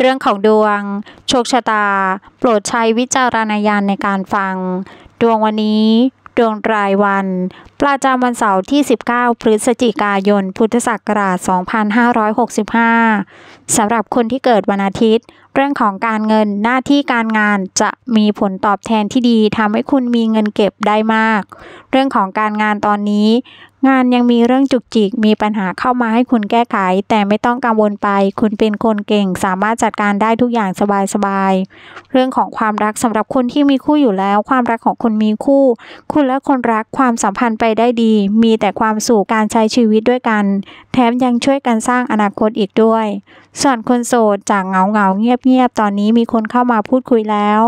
เรื่องของดวงโชคชะตา โปรดใช้วิจารณญาณในการฟัง ดวงวันนี้ ดวงรายวัน ประจำวันเสาร์ที่ 19 พฤศจิกายนพุทธศักราช 2565สำหรับคนที่เกิดวันอาทิตย์ เรื่องของการเงินหน้าที่การงานจะมีผลตอบแทนที่ดีทำให้คุณมีเงินเก็บได้มาก เรื่องของการงานตอนนี้งานยังมีเรื่องจุกจิก มีปัญหาเข้ามาให้คุณแก้ไข แต่ไม่ต้องกังวลไป คุณเป็นคนเก่งสามารถจัดการได้ทุกอย่างสบายๆ เรื่องของความรักสำหรับคนที่มีคู่อยู่แล้ว ความรักของคุณมีคู่ คุณและคนรักความสัมพันธ์ไปได้ดี มีแต่ความสุขการใช้ชีวิตด้วยกัน แถมยังช่วยกันสร้างอนาคตอีกด้วย ส่วนคนโสดจากเหงาเหงาเงียบๆตอนนี้มีคนเข้ามาพูดคุยแล้ว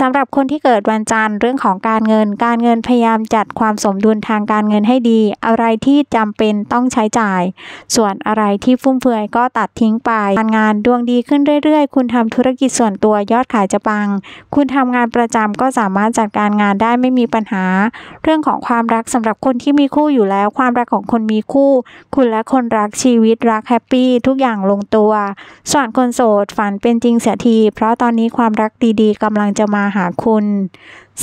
สำหรับคนที่เกิดวันจันทร์เรื่องของการเงิน การเงินพยายามจัดความสมดุลทางการเงินให้ดี อะไรที่จำเป็นต้องใช้จ่าย ส่วนอะไรที่ฟุ่มเฟือยก็ตัดทิ้งไป การงานดวงดีขึ้นเรื่อย ๆ คุณทำธุรกิจส่วนตัวยอดขายจะปัง คุณทำงานประจำก็สามารถจัดการงานได้ไม่มีปัญหา เรื่องของความรักสำหรับคนที่มีคู่อยู่แล้ว ความรักของคนมีคู่ คุณและคนรักชีวิตรักแฮปปี้ ทุกอย่างลงตัว ส่วนคนโสดฝันเป็นจริงเสียทีเพราะตอนนี้ความรักดีๆกำลังจะมาาหาคุณ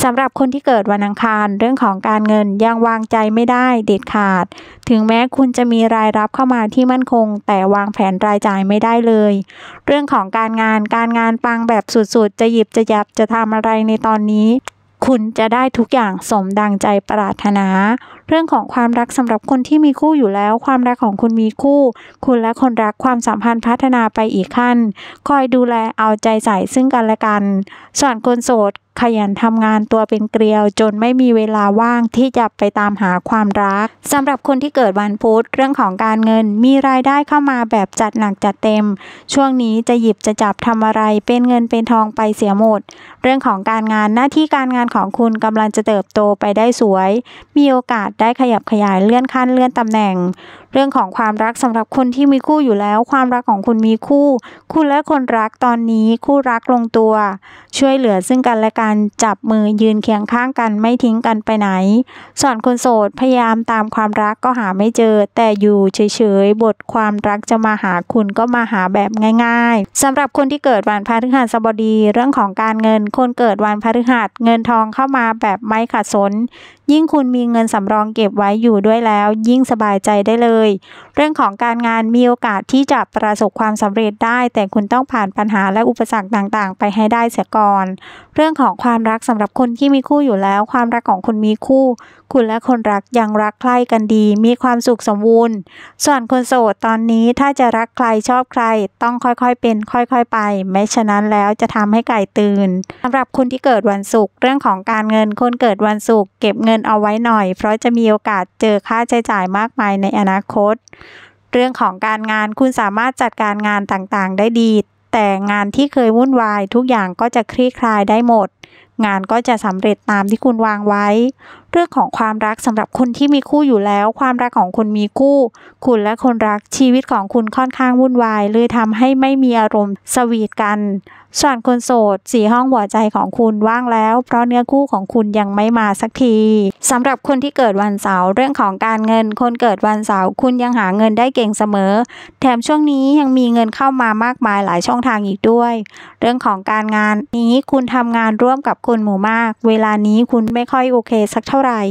สำหรับคนที่เกิดวันอังคารเรื่องของการเงินยังวางใจไม่ได้เด็ดขาด ถึงแม้คุณจะมีรายรับเข้ามาที่มั่นคง แต่วางแผนรายจ่ายไม่ได้เลย เรื่องของการงานการงานปังแบบสุดๆ จะหยิบจะยับจะทำอะไรในตอนนี้ คุณจะได้ทุกอย่างสมดังใจปรารถนาเรื่องของความรักสำหรับคนที่มีคู่อยู่แล้ว ความรักของคุณมีคู่คุณและคนรักความสัมพันธ์พัฒนาไปอีกขั้นคอยดูแลเอาใจใส่ซึ่งกันและกัน ส่วนคนโสดขยันทำงานตัวเป็นเกลียว จนไม่มีเวลาว่างที่จะไปตามหาความรักสำหรับคนที่เกิดวันพุธเรื่องของการเงินมีรายได้เข้ามาแบบจัดหนักจัดเต็ม ช่วงนี้จะหยิบจะจับทำอะไรเป็นเงินเป็นทองไปเสียหมด เรื่องของการงานหน้าที่การงานของคุณกำลังจะเติบโตไปได้สวย มีโอกาสได้ขยับขยายเลื่อนขั้นเลื่อนตำแหน่ง เรื่องของความรักสำหรับคนที่มีคู่อยู่แล้ว ความรักของคุณมีคู่ คุณและคนรักตอนนี้คู่รักลงตัว ช่วยเหลือซึ่งกันและกันจับมือยืนเคียงข้างกันไม่ทิ้งกันไปไหน ส่วนคนโสดพยายามตามความรักก็หาไม่เจอ แต่อยู่เฉยๆ บทความรักจะมาหาคุณก็มาหาแบบง่าย ๆสำหรับคนที่เกิด วันพฤหัสบดีเรื่องของการเงิน คนเกิดวันพฤหัส เงินทองเข้ามาแบบไม่ขาดสน ยิ่งคุณมีเงินสำรององเก็บไว้อยู่ด้วยแล้วยิ่งสบายใจได้เลย เรื่องของการงานมีโอกาสที่จะประสบความสำเร็จได้ แต่คุณต้องผ่านปัญหาและอุปสรรคต่างๆ ไปให้ได้เสียก่อนเรื่องของความรักสำหรับคนที่มีคู่อยู่แล้ว ความรักของคุณมีคู่คุณและคนรักยังรักใคร่กันดี มีความสุขสมบูรณ์ ส่วนคนโสดตอนนี้ถ้าจะรักใครชอบใคร ต้องค่อยๆเป็น ค่อยๆไป ไม่ฉะนั้นแล้วจะทำให้ไก่ตื่น สำหรับคุณที่เกิดวันศุกร์เรื่องของการเงินคนเกิดวันศุกร์เก็บเงินเอาไว้หน่อย เพราะจะมีโอกาสเจอค่าใช้จ่ายมากมายในอนาคต เรื่องของการงานคุณสามารถจัดการงานต่างๆ ได้ดี แต่งานที่เคยวุ่นวายทุกอย่างก็จะคลี่คลายได้หมด งานก็จะสำเร็จตามที่คุณวางไว้เรื่องของความรักสำหรับคนที่มีคู่อยู่แล้ว ความรักของคนมีคู่ คุณและคนรักชีวิตของคุณค่อนข้างวุ่นวายเลยทำให้ไม่มีอารมณ์ สวีทกัน ส่วนคนโสด สีห้องหัวใจของคุณว่างแล้ว เพราะเนื้อคู่ของคุณยังไม่มาสักที สำหรับคนที่เกิดวันเสาร์เรื่องของการเงิน คนเกิดวันเสาร์คุณยังหาเงินได้เก่งเสมอ แถมช่วงนี้ยังมีเงินเข้ามามากมายหลายช่องทางอีกด้วย เรื่องของการงานนี้คุณทำงานร่วมกับคนหมู่มาก เวลานี้คุณไม่ค่อยโอเค สักเท่าไหร่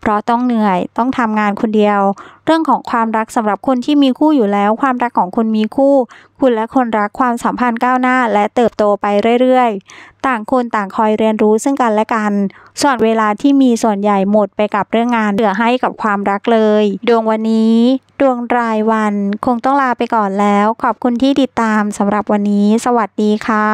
เพราะต้องเหนื่อย ต้องทำงานคนเดียว เรื่องของความรักสำหรับคนที่มีคู่อยู่แล้ว ความรักของคนมีคู่ คุณและคนรักความสัมพันธ์ก้าวหน้าและเติบโตไปเรื่อยๆ ต่างคนต่างคอยเรียนรู้ซึ่งกันและกันส่วนเวลาที่มีส่วนใหญ่หมดไปกับเรื่องงานเหลือให้กับความรักเลย ดวงวันนี้ ดวงรายวัน คงต้องลาไปก่อนแล้ว ขอบคุณที่ติดตามสำหรับวันนี้ สวัสดีค่ะ